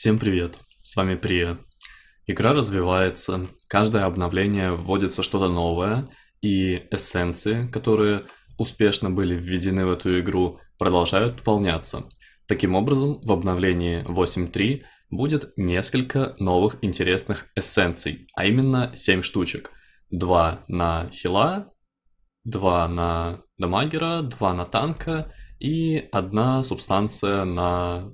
Всем привет, с вами Прия. Игра развивается, каждое обновление вводится что-то новое, и эссенции, которые успешно были введены в эту игру, продолжают пополняться. Таким образом, в обновлении 8.3 будет несколько новых интересных эссенций, а именно 7 штучек. 2 на хила, 2 на дамагера, 2 на танка и одна субстанция на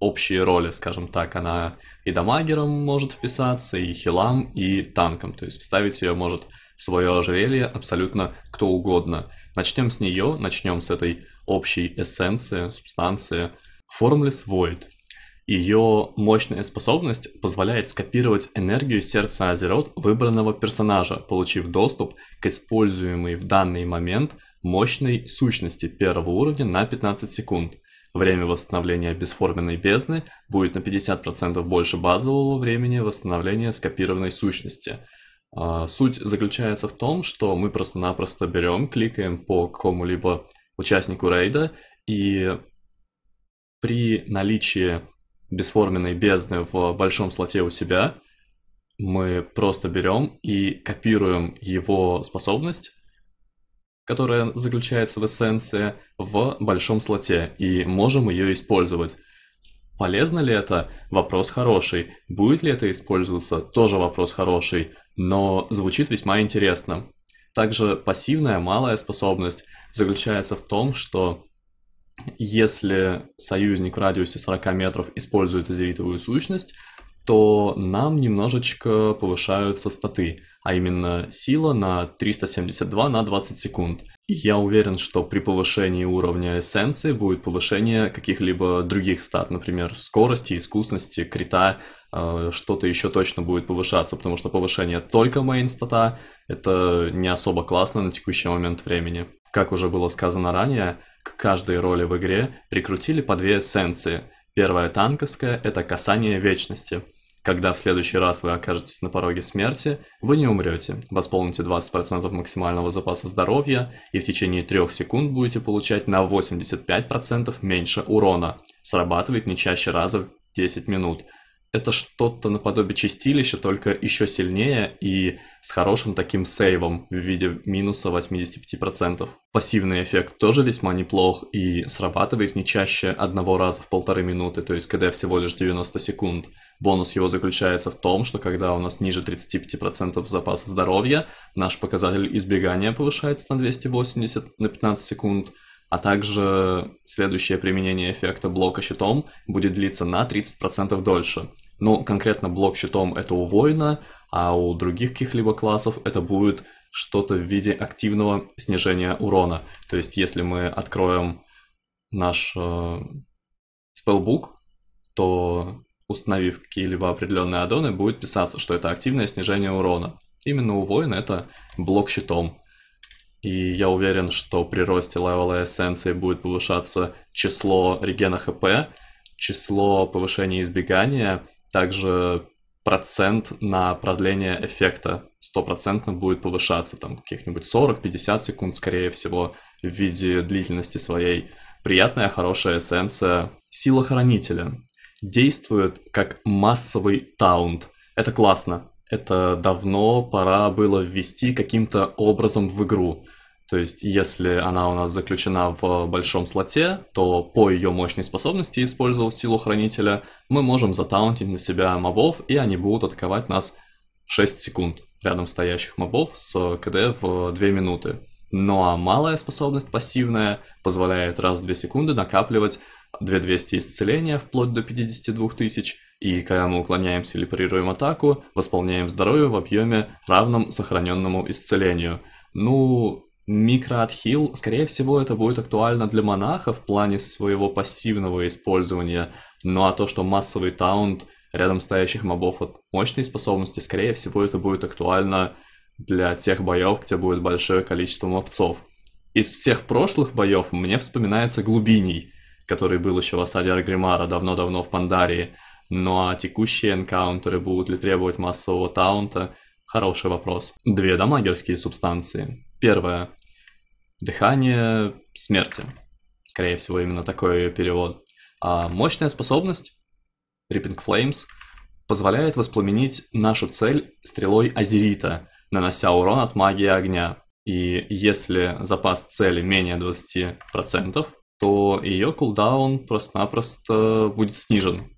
общие роли, скажем так. Она и дамагером может вписаться, и хилам, и танком. То есть вставить ее может свое ожерелье абсолютно кто угодно. Начнем с нее, начнем с этой общей эссенции, субстанции. Formless Void. Ее мощная способность позволяет скопировать энергию сердца Азерот выбранного персонажа, получив доступ к используемой в данный момент мощной сущности первого уровня на 15 секунд – Время восстановления бесформенной бездны будет на 50% больше базового времени восстановления скопированной сущности. А, суть заключается в том, что мы просто-напросто берем, кликаем по какому-либо участнику рейда, и при наличии бесформенной бездны в большом слоте у себя, мы просто берем и копируем его способность, которая заключается в эссенции, в большом слоте, и можем ее использовать. Полезно ли это? Вопрос хороший. Будет ли это использоваться? Тоже вопрос хороший, но звучит весьма интересно. Также пассивная малая способность заключается в том, что если союзник в радиусе 40 метров использует азеритовую сущность, то нам немножечко повышаются статы, а именно сила на 372 на 20 секунд. я уверен, что при повышении уровня эссенции будет повышение каких-либо других стат, например, скорости, искусности, крита, э, что-то еще точно будет повышаться, потому что повышение только мейн стата это не особо классно на текущий момент времени. Как уже было сказано ранее, к каждой роли в игре прикрутили по две эссенции. Первая танковская — это касание вечности — когда в следующий раз вы окажетесь на пороге смерти, вы не умрете, восполните 20% максимального запаса здоровья и в течение 3 секунд будете получать на 85% меньше урона. Срабатывает не чаще раза в 10 минут это что-то наподобие чистилища, только еще сильнее и с хорошим таким сейвом в виде минуса 85%. Пассивный эффект тоже весьма неплох и срабатывает не чаще одного раза в полторы минуты, то есть КД всего лишь 90 секунд. Бонус его заключается в том, что когда у нас ниже 35% запаса здоровья, наш показатель избегания повышается на 280 на 15 секунд, а также следующее применение эффекта блока щитом будет длиться на 30% дольше. Ну, конкретно блок щитом это у воина, а у других каких-либо классов это будет что-то в виде активного снижения урона. То есть, если мы откроем наш э, спелбук, то установив какие-либо определенные аддоны, будет писаться, что это активное снижение урона. Именно у воина это блок щитом. И я уверен, что при росте левела эссенции будет повышаться число регена хп, число повышения избегания, также процент на продление эффекта стопроцентно будет повышаться, там, каких-нибудь 40-50 секунд, скорее всего, в виде длительности своей. Приятная, хорошая эссенция. Сила хранителя действует как массовый таунт. Это классно. Это давно пора было ввести каким-то образом в игру. То есть, если она у нас заключена в большом слоте, то по ее мощной способности использовать силу хранителя, мы можем затаунтить на себя мобов, и они будут атаковать нас 6 секунд рядом стоящих мобов с КД в 2 минуты. Ну а малая способность пассивная позволяет раз в 2 секунды накапливать 2200 исцеления вплоть до 52 тысяч, и когда мы уклоняемся или парируем атаку, восполняем здоровье в объеме равном сохраненному исцелению. Ну, Микроотхил, скорее всего, это будет актуально для монаха в плане своего пассивного использования. Ну а то, что массовый таунт рядом стоящих мобов от мощной способности, скорее всего, это будет актуально для тех боев, где будет большое количество мобцов. Из всех прошлых боев мне вспоминается Глубиней, который был еще в осаде Аргримара давно-давно в Пандарии. Ну а текущие энкаунтеры будут ли требовать массового таунта? Хороший вопрос. Две дамагерские субстанции. Первое. Дыхание смерти. Скорее всего, именно такой перевод. А мощная способность Ripping Flames позволяет воспламенить нашу цель стрелой Азерита, нанося урон от магии огня. И если запас цели менее 20%, то ее кулдаун просто-напросто будет снижен.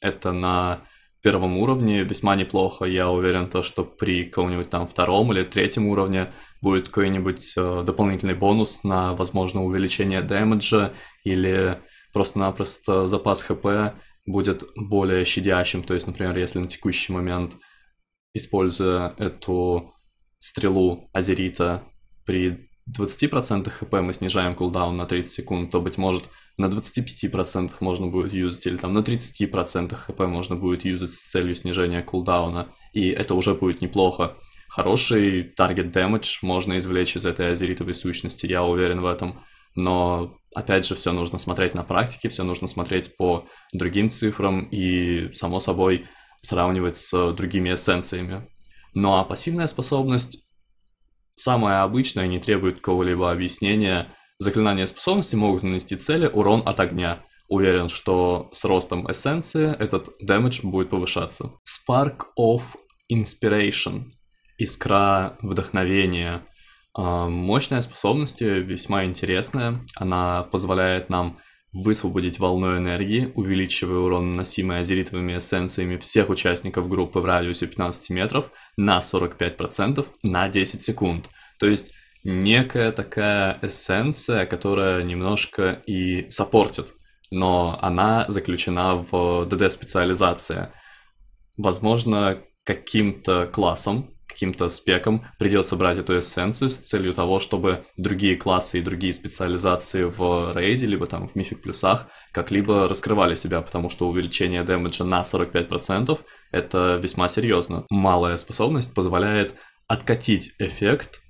Это на первом уровне весьма неплохо. Я уверен, то, что при каком-нибудь там втором или третьем уровне будет какой-нибудь э, дополнительный бонус на, возможно, увеличение дэмэджа или просто-напросто запас хп будет более щадящим. То есть, например, если на текущий момент, используя эту стрелу Азерита при 20% хп мы снижаем кулдаун на 30 секунд, то, быть может, на 25% можно будет юзать, или там на 30% хп можно будет юзать с целью снижения кулдауна, и это уже будет неплохо. Хороший таргет дэмэдж можно извлечь из этой азеритовой сущности, я уверен в этом. Но, опять же, все нужно смотреть на практике, все нужно смотреть по другим цифрам и, само собой, сравнивать с другими эссенциями. Ну а пассивная способность самое обычное, не требует кого либо объяснения. Заклинания способности могут нанести цели урон от огня. Уверен, что с ростом эссенции этот дэмэдж будет повышаться. Spark of Inspiration. Искра вдохновения. А, мощная способность, э, весьма интересная. Она позволяет нам высвободить волну энергии, увеличивая урон, наносимый азеритовыми эссенциями всех участников группы в радиусе 15 метров на 45% на 10 секунд. То есть некая такая эссенция, которая немножко и саппортит, но она заключена в ДД-специализация. Возможно, каким-то классом, каким-то спеком придется брать эту эссенцию с целью того, чтобы другие классы и другие специализации в рейде, либо там в мифик плюсах, как-либо раскрывали себя, потому что увеличение дэмэджа на 45% это весьма серьезно. Малая способность позволяет откатить эффект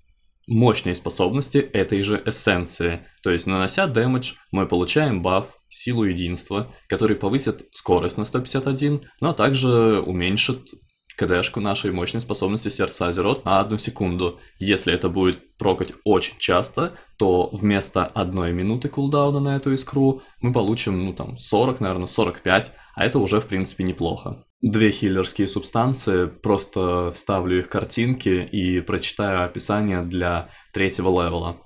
мощной способности этой же эссенции. То есть, нанося дэмэдж, мы получаем баф силу единства, который повысит скорость на 151, но также уменьшит КДшку нашей мощной способности сердца Азерот на одну секунду. Если это будет прокать очень часто, то вместо одной минуты кулдауна на эту искру мы получим, ну там, 40, наверное, 45, а это уже, в принципе, неплохо. Две хиллерские субстанции, просто вставлю их картинки и прочитаю описание для третьего левела.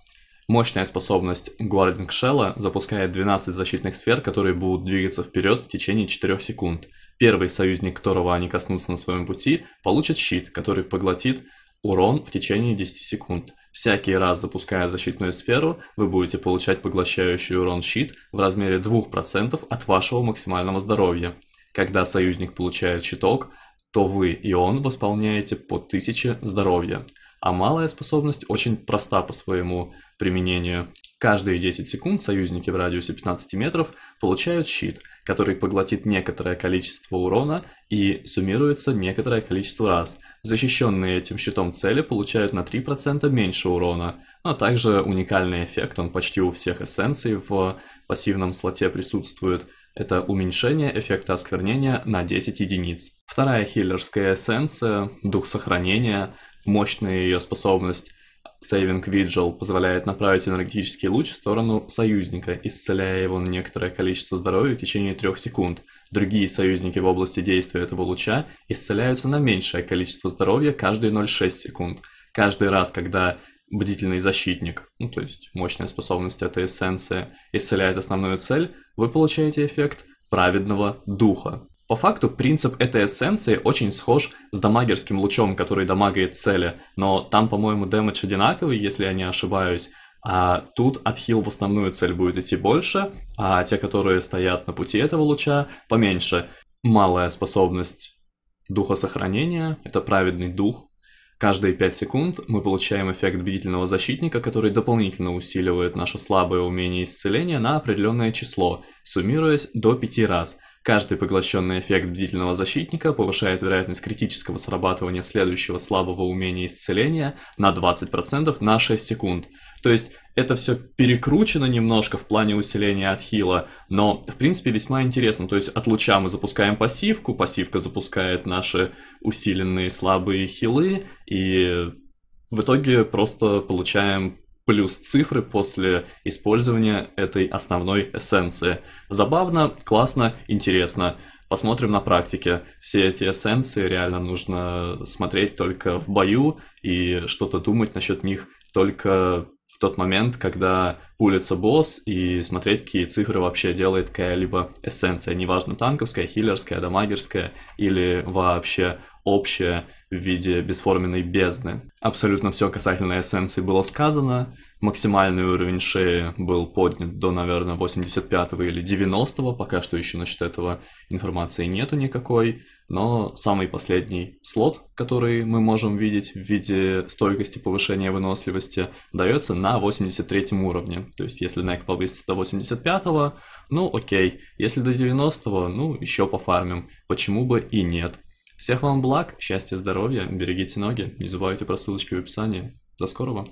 Мощная способность Guarding Shell запускает 12 защитных сфер, которые будут двигаться вперед в течение 4 секунд – Первый союзник, которого они коснутся на своем пути, получит щит, который поглотит урон в течение 10 секунд. Всякий раз запуская защитную сферу, вы будете получать поглощающий урон щит в размере 2% от вашего максимального здоровья. Когда союзник получает щиток, то вы и он восполняете по 1000 здоровья. А малая способность очень проста по своему применению. Каждые 10 секунд союзники в радиусе 15 метров получают щит, который поглотит некоторое количество урона и суммируется некоторое количество раз. Защищенные этим щитом цели получают на 3% меньше урона, Но также уникальный эффект, он почти у всех эссенций в пассивном слоте присутствует. Это уменьшение эффекта осквернения на 10 единиц. Вторая хиллерская эссенция, дух сохранения, мощная ее способность Saving Vigil позволяет направить энергетический луч в сторону союзника, исцеляя его на некоторое количество здоровья в течение трех секунд. Другие союзники в области действия этого луча исцеляются на меньшее количество здоровья каждые 0,6 секунд. Каждый раз, когда бдительный защитник, ну то есть мощная способность этой эссенции, исцеляет основную цель, вы получаете эффект праведного духа. По факту принцип этой эссенции очень схож с дамагерским лучом, который дамагает цели, но там, по-моему, дэмэдж одинаковый, если я не ошибаюсь. А тут отхил в основную цель будет идти больше, а те, которые стоят на пути этого луча, поменьше. Малая способность духа сохранения — это праведный дух. Каждые 5 секунд мы получаем эффект бдительного защитника, который дополнительно усиливает наше слабое умение исцеления на определенное число, суммируясь до 5 раз — Каждый поглощенный эффект бдительного защитника повышает вероятность критического срабатывания следующего слабого умения исцеления на 20% на 6 секунд. То есть это все перекручено немножко в плане усиления от хила, но в принципе весьма интересно. То есть от луча мы запускаем пассивку, пассивка запускает наши усиленные слабые хилы, и в итоге просто получаем плюс цифры после использования этой основной эссенции. Забавно, классно, интересно. Посмотрим на практике. Все эти эссенции реально нужно смотреть только в бою и что-то думать насчет них только в тот момент, когда пулится босс, и смотреть, какие цифры вообще делает какая-либо эссенция, неважно, танковская, хиллерская, дамагерская или вообще общее в виде бесформенной бездны. Абсолютно все касательно эссенции было сказано, максимальный уровень шеи был поднят до, наверное, 85 или 90 пока что еще насчет этого информации нету никакой, но самый последний слот, который мы можем видеть в виде стойкости повышения выносливости, дается на 83 уровне, то есть если нек повысится до 85, ну окей, если до 90, ну еще пофармим, почему бы и нет. Всех вам благ, счастья, здоровья, берегите ноги, не забывайте про ссылочки в описании. До скорого!